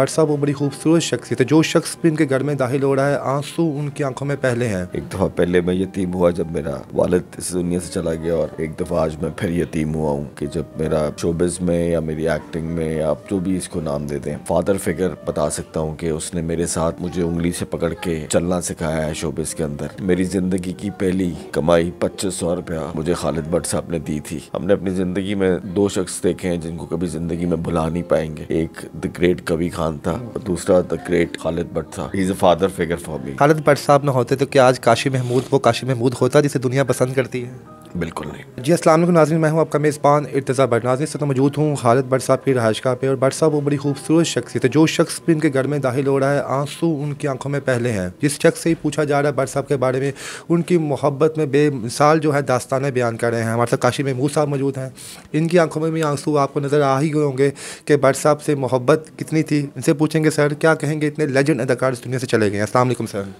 भट्ट साहब वो बड़ी खूबसूरत शख्सियत है जो शख्स भी इनके घर में दाखिल हो रहा है आंसू उनकी आंखों में पहले हैं एक दफ़ा पहले मैं यतीम हुआ जब मेरा वालद इस दुनिया से चला गया और एक दफ़ा आज मैं फिर यतीम हुआ हूँ कि जब मेरा शोबिज में या मेरी एक्टिंग में या आप जो भी इसको नाम देते हैं फादर फिगर बता सकता हूँ कि उसने मेरे साथ मुझे उंगली से पकड़ के चलना सिखाया है शोबिस के अंदर मेरी ज़िंदगी की पहली कमाई पच्चीस सौ रुपया मुझे खालिद भट्ट साहब ने दी थी हमने अपनी ज़िंदगी में दो शख्स देखे हैं जिनको कभी ज़िंदगी में भुला नहीं पाएंगे एक द ग्रेट कवि खान खान था और दूसरा द ग्रेट खालिद भट्ट था is a father figure for me Khalid Bhatt साहब ना होते तो क्या आज काशी महमूद वो काशी महमूद होता जिसे दुनिया पसंद करती है बिल्कुल नहीं जी असल नाजी मैं हूँ आपका मेज़बान इर्तज़ा बट नाजिन से तो मौजूद हूँ खालद बट साहब की रहायशगाह पे और बट साहब वो बड़ी खूबसूरत शख्सियत है जो शख्स भी इनके घर में दाखिल हो रहा है आंसू उनकी आंखों में पहले हैं जिस शख्स से ही पूछा जा रहा है बट साहब के बारे में उनकी मोहब्बत में बेमिसाल जो है दास्तानें बयान कर रहे हैं हमारे साथ काशी महमूद साहब मौजूद हैं इनकी आंखों में भी आंसू आपको नज़र आ ही गए होंगे कि बट साहब से मोहब्बत कितनी थी इनसे पूछेंगे सर क्या कहेंगे इतने लेजेंड अदाकार दुनिया से चले गए असल सर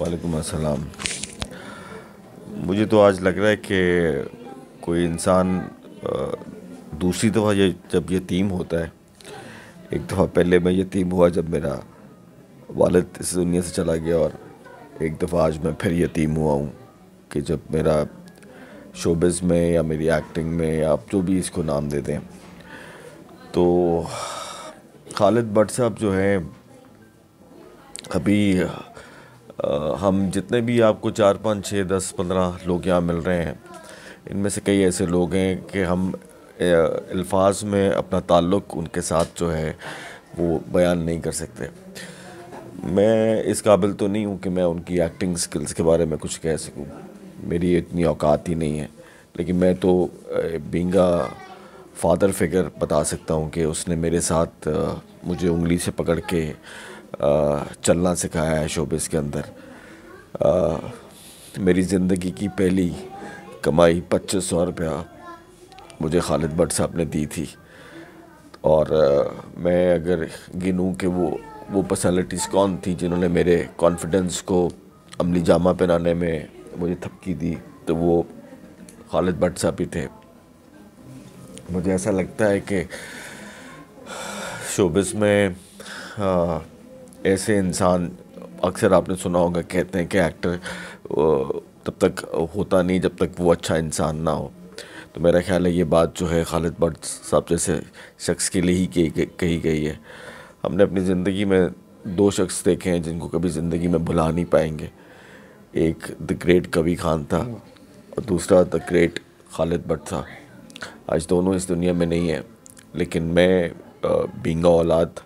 वालेकुम असलम मुझे तो आज लग रहा है कि कोई इंसान दूसरी दफ़ा ये जब टीम होता है एक दफ़ा पहले मैं टीम हुआ जब मेरा वालद इस दुनिया से चला गया और एक दफ़ा आज मैं फिर यतीम हुआ हूँ कि जब मेरा शोबिस में या मेरी एक्टिंग में या आप जो भी इसको नाम दे दें तो खालिद भट्ट साहब जो हैं अभी हम जितने भी आपको चार पाँच छः दस पंद्रह लोग यहाँ मिल रहे हैं इनमें से कई ऐसे लोग हैं कि हम अल्फाज में अपना ताल्लुक़ उनके साथ जो है वो बयान नहीं कर सकते मैं इस काबिल तो नहीं हूँ कि मैं उनकी एक्टिंग स्किल्स के बारे में कुछ कह सकूँ मेरी इतनी औकात ही नहीं है लेकिन मैं तो बिंगा फादर फिगर बता सकता हूँ कि उसने मेरे साथ मुझे उंगली से पकड़ के चलना सिखाया है शोबिस के अंदर आ, मेरी ज़िंदगी की पहली कमाई पच्चीस सौ रुपया मुझे खालिद भट्ट साहब ने दी थी और आ, मैं अगर गिनूँ कि वो वो पर्सनलिटीज़ कौन थी जिन्होंने मेरे कॉन्फिडेंस को अमली जामा पहनाने में मुझे थपकी दी तो वो खालिद भट्ट साहब ही थे मुझे ऐसा लगता है कि शोबिस में आ, ऐसे इंसान अक्सर आपने सुना होगा कहते हैं कि एक्टर तब तक होता नहीं जब तक वो अच्छा इंसान ना हो तो मेरा ख्याल है ये बात जो है खालिद भट्ट साहब जैसे शख्स के लिए ही कही गई है हमने अपनी ज़िंदगी में दो शख्स देखे हैं जिनको कभी ज़िंदगी में भुला नहीं पाएंगे एक द ग्रेट कवि खान था और दूसरा द ग्रेट खालिद भट्ट था आज दोनों इस दुनिया में नहीं है लेकिन मैं बिंगा औलाद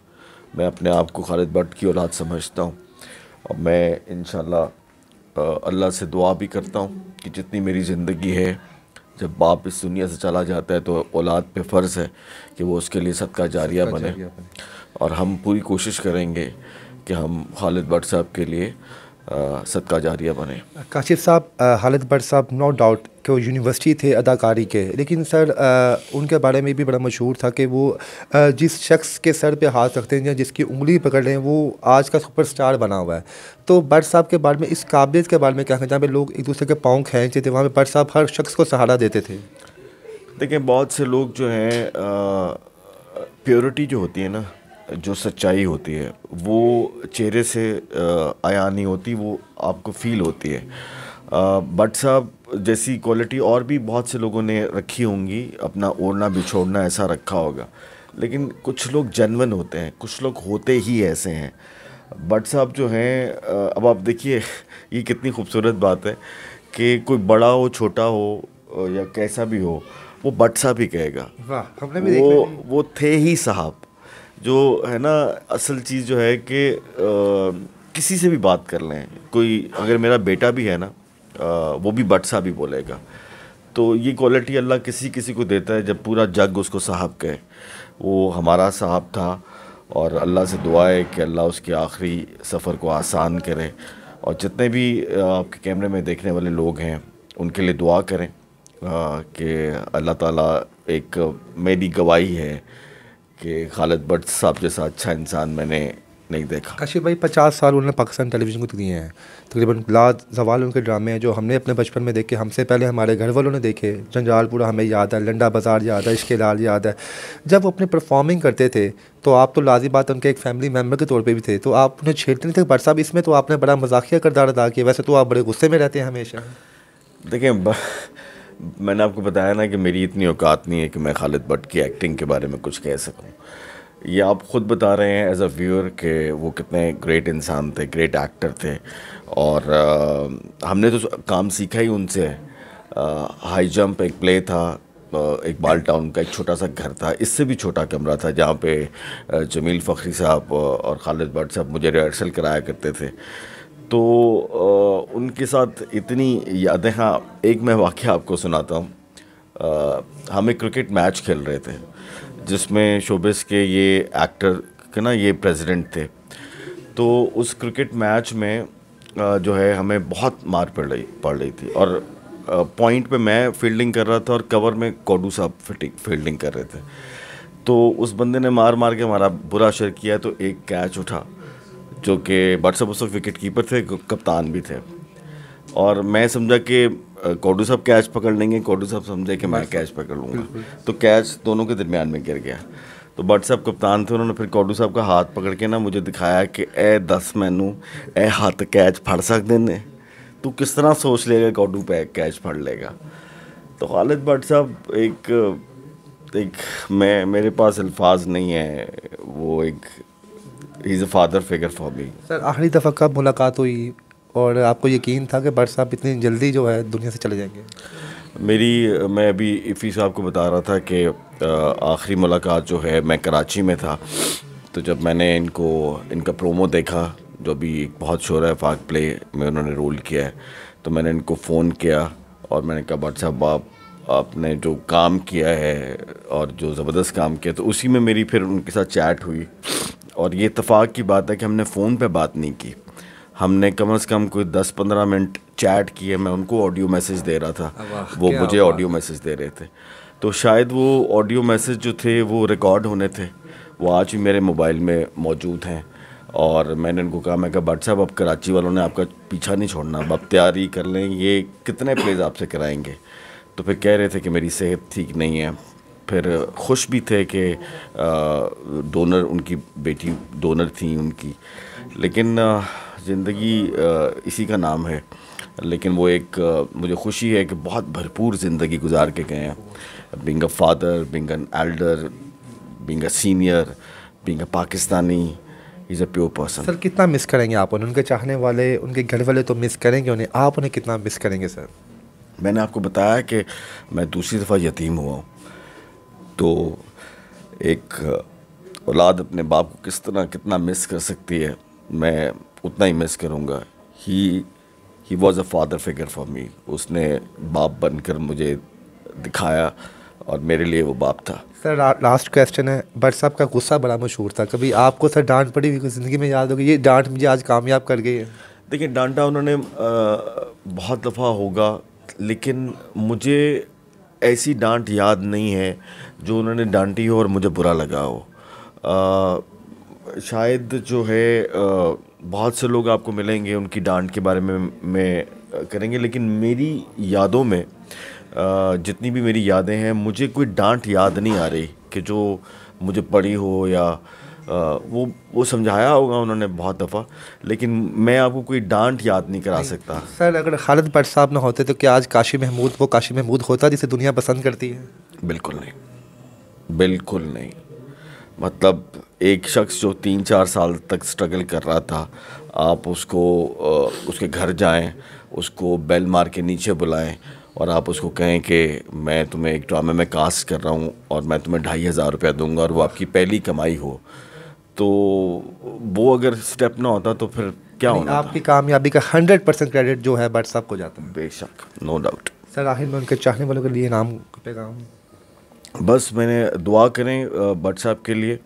मैं अपने आप को खालिद भट्ट की औलाद समझता हूँ और मैं इन अल्लाह से दुआ भी करता हूँ कि जितनी मेरी ज़िंदगी है जब बाप इस दुनिया से चला जाता है तो औलाद पे फ़र्ज़ है कि वो उसके लिए सदका जारिया बने और हम पूरी कोशिश करेंगे कि हम खालिद भट्ट साहब के लिए सदका जारिया बने काशिफ साहब हालत भट्ट साहब नो डाउट कि वो यूनिवर्सिटी थे अदाकारी के लेकिन सर आ, उनके बारे में भी बड़ा मशहूर था कि वो आ, जिस शख्स के सर पे हाथ रखते हैं या जिसकी उंगली पकड़ रहे हैं वो आज का सुपरस्टार बना हुआ है तो भट्ट साहब के बारे में इस काबिलियत के बारे में क्या जहाँ पर लोग एक दूसरे के पाँव खेचते थे वहाँ पर भट्ट साहब हर शख्स को सहारा देते थे देखिए बहुत से लोग जो हैं प्योरिटी जो होती है ना जो सच्चाई होती है वो चेहरे से आया नहीं होती वो आपको फील होती है बट साहब जैसी क्वालिटी और भी बहुत से लोगों ने रखी होंगी अपना ओढ़ना बिछोड़ना ऐसा रखा होगा लेकिन कुछ लोग जनवन होते हैं कुछ लोग होते ही ऐसे हैं बट साहब जो हैं अब आप देखिए ये कितनी खूबसूरत बात है कि कोई बड़ा हो छोटा हो या कैसा भी हो वो बट साहब ही कहेगा हमने भी वो वो थे ही साहब जो है ना असल चीज़ जो है कि किसी से भी बात कर लें कोई अगर मेरा बेटा भी है ना वो भी बटसा भी बोलेगा तो ये क्वालिटी अल्लाह किसी किसी को देता है जब पूरा जग उसको साहब कहे वो हमारा साहब था और अल्लाह से दुआ है कि अल्लाह उसके आखिरी सफ़र को आसान करे और जितने भी आपके कैमरे में देखने वाले लोग हैं उनके लिए दुआ करें कि अल्लाह ताला एक मेरी गवाही है कि खालिद भट्ट साहब जैसा अच्छा इंसान मैंने नहीं देखा काशिफ भाई पचास साल उन्होंने पाकिस्तान टेलीविज़न को तो दिए हैं तकरीबन जवाल उनके ड्रामे हैं जो हमने अपने बचपन में देखे हमसे पहले हमारे घर वालों ने देखे जंजालपुरा हमें याद है लंडा बाज़ार याद है इश्के लाल याद है जब वो अपने परफॉर्मिंग करते थे तो आप तो लाजी बात उनके एक फैमिली मेम्बर के तौर पर भी थे तो आप उन्हें छेड़ते नहीं थे बट साहब इसमें तो आपने बड़ा मजाकिया करदार अदा किया वैसे तो आप बड़े गुस्से में रहते हैं हमेशा देखें मैंने आपको बताया ना कि मेरी इतनी औकात नहीं है कि मैं खालिद भट्ट की एक्टिंग के बारे में कुछ कह सकूँ ये आप ख़ुद बता रहे हैं एज अ व्यूअर के वो कितने ग्रेट इंसान थे ग्रेट एक्टर थे और आ, हमने तो काम सीखा ही उनसे हाई जंप एक प्ले था एक बाल टाउन का एक छोटा सा घर था इससे भी छोटा कमरा था जहाँ पे जमील फ़खरी साहब और खालिद भट्ट साहब मुझे रिहर्सल कराया करते थे तो आ, उनके साथ इतनी यादें हाँ एक मैं वाक़ आपको सुनाता हूँ हम एक क्रिकेट मैच खेल रहे थे जिसमें शोबिस के ये एक्टर के ना ये प्रेसिडेंट थे तो उस क्रिकेट मैच में जो है हमें बहुत मार पड़ रही पड़ रही थी और पॉइंट पे मैं फील्डिंग कर रहा था और कवर में कोडू साहब फिटिंग फील्डिंग कर रहे थे तो उस बंदे ने मार मार के हमारा बुरा शेयर किया तो एक कैच उठा जो कि व्हाट्सअप उस विकेट कीपर थे कप्तान भी थे और मैं समझा कि कोडू साहब कैच पकड़ लेंगे कोडू साहब समझे कि मैं कैच पकड़ लूँगा तो कैच दोनों के दरमियान में गिर गया तो बट साहब कप्तान थे उन्होंने फिर कोडू साहब का हाथ पकड़ के ना मुझे दिखाया कि ए दस मैनू ए हाथ कैच फड़ सकते ने तू किस तरह सोच लेगा कोडू पै कैच फड़ लेगा तो खालिद बट साहब एक एक मैं मेरे पास अल्फाज नहीं है वो एक ही is a father figure for me sir आखिरी दफ़ा कब मुलाकात हुई और आपको यकीन था कि बट साहब इतनी जल्दी जो है दुनिया से चले जाएंगे मेरी मैं अभी इफ़ी साहब को बता रहा था कि आखिरी मुलाकात जो है मैं कराची में था तो जब मैंने इनको इनका प्रोमो देखा जो अभी एक बहुत शोर है फाक प्ले में उन्होंने रोल किया है तो मैंने इनको फ़ोन किया और मैंने कहा बट साहब आप आपने जो काम किया है और जो ज़बरदस्त काम किया तो उसी में मेरी फिर उनके साथ चैट हुई और ये इतफाक़ की बात है कि हमने फ़ोन पे बात नहीं की हमने कम से कम कोई दस पंद्रह मिनट चैट किए मैं उनको ऑडियो मैसेज दे रहा था वो मुझे ऑडियो मैसेज दे रहे थे तो शायद वो ऑडियो मैसेज जो थे वो रिकॉर्ड होने थे वो आज भी मेरे मोबाइल में मौजूद हैं और मैंने उनको कहा मैं कहा भट्ट साहब अब कराची वालों ने आपका पीछा नहीं छोड़ना अब तैयारी कर लें ये कितने प्लेज आपसे कराएंगे तो फिर कह रहे थे कि मेरी सेहत ठीक नहीं है फिर खुश भी थे कि डोनर उनकी बेटी डोनर थी उनकी लेकिन ज़िंदगी इसी का नाम है लेकिन वो एक मुझे खुशी है कि बहुत भरपूर ज़िंदगी गुजार के गए हैं being a father being an elder being a senior being a Pakistani is a pure person sir कितना मिस करेंगे आप उन्हें उनके चाहने वाले उनके घर वाले तो मिस करेंगे उन्हें आप उन्हें कितना मिस करेंगे सर मैंने आपको बताया कि मैं दूसरी दफ़ा यतीम हुआ हूँ तो एक औलाद अपने बाप को किस तरह कितना मिस कर सकती है मैं उतना ही मिस करूँगा he he was a father figure for me उसने बाप बनकर मुझे दिखाया और मेरे लिए वो बाप था सर लास्ट क्वेश्चन है बट साहब का गुस्सा बड़ा मशहूर था कभी आपको सर डांट पड़ी हुई ज़िंदगी में याद होगी ये डांट मुझे आज कामयाब कर गई है देखिए डांटा उन्होंने आ, बहुत दफ़ा होगा लेकिन मुझे ऐसी डांट याद नहीं है जो उन्होंने डांटी हो और मुझे बुरा लगा हो आ, शायद जो है आ, बहुत से लोग आपको मिलेंगे उनकी डांट के बारे में मैं करेंगे लेकिन मेरी यादों में आ, जितनी भी मेरी यादें हैं मुझे कोई डांट याद नहीं आ रही कि जो मुझे पड़ी हो या वो वो समझाया होगा उन्होंने बहुत दफ़ा लेकिन मैं आपको कोई डांट याद नहीं करा सकता सर अगर खालिद भट्ट साहब ना होते तो क्या आज काशी महमूद वो काशी महमूद होता जिसे दुनिया पसंद करती है बिल्कुल नहीं बिल्कुल नहीं मतलब एक शख्स जो तीन चार साल तक स्ट्रगल कर रहा था आप उसको उसके घर जाएं उसको बेल मार के नीचे बुलाएं और आप उसको कहें कि मैं तुम्हें एक ड्रामे में कास्ट कर रहा हूँ और मैं तुम्हें ढाई हज़ार रुपया दूँगा और वो आपकी पहली कमाई हो तो वो अगर स्टेप ना होता तो फिर क्या होना आपकी कामयाबी का हंड्रेड परसेंट क्रेडिट जो है बट सबको जाता है बेशक नो डाउट सर आखिर में उनके चाहने वालों के लिए नाम पैगाम बस मैंने दुआ करें भट्ट साहब के लिए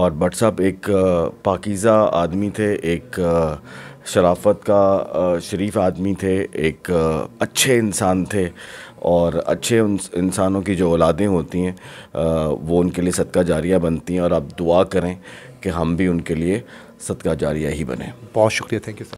और भट्ट साहब एक पाकिज़ा आदमी थे एक शराफत का शरीफ आदमी थे एक अच्छे इंसान थे और अच्छे इंसानों की जो औलादें होती हैं वो उनके लिए सदका जारिया बनती हैं और आप दुआ करें कि हम भी उनके लिए सदका जारिया ही बने बहुत शुक्रिया थैंक यू